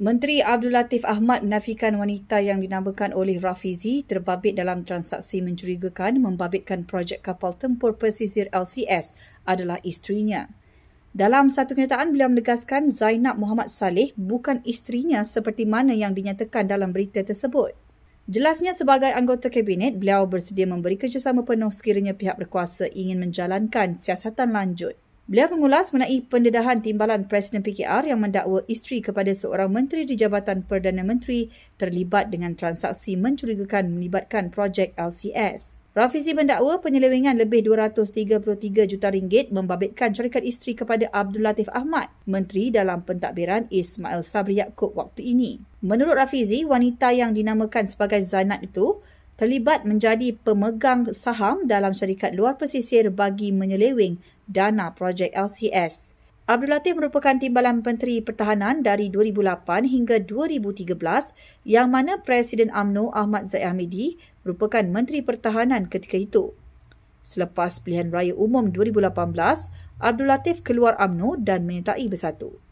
Menteri Abdul Latif Ahmad menafikan wanita yang dinamakan oleh Rafizi terbabit dalam transaksi mencurigakan membabitkan projek kapal tempur pesisir LCS adalah isterinya. Dalam satu kenyataan, beliau menegaskan Zainab Muhammad Saleh bukan isterinya seperti mana yang dinyatakan dalam berita tersebut. Jelasnya sebagai anggota kabinet, beliau bersedia memberi kerjasama penuh sekiranya pihak berkuasa ingin menjalankan siasatan lanjut. Beliau mengulas mengenai pendedahan timbalan Presiden PKR yang mendakwa isteri kepada seorang menteri di Jabatan Perdana Menteri terlibat dengan transaksi mencurigakan melibatkan projek LCS. Rafizi mendakwa penyelewengan lebih 233 juta ringgit membabitkan syarikat isteri kepada Abdul Latif Ahmad, menteri dalam pentadbiran Ismail Sabri Yaakob waktu ini. Menurut Rafizi, wanita yang dinamakan sebagai Zainat itu terlibat menjadi pemegang saham dalam syarikat luar pesisir bagi menyeleweng dana projek LCS. Abdul Latif merupakan timbalan Menteri Pertahanan dari 2008 hingga 2013 yang mana Presiden AMNO Ahmad Zaid Hamidi merupakan Menteri Pertahanan ketika itu. Selepas pilihan raya umum 2018, Abdul Latif keluar AMNO dan menyertai bersatu.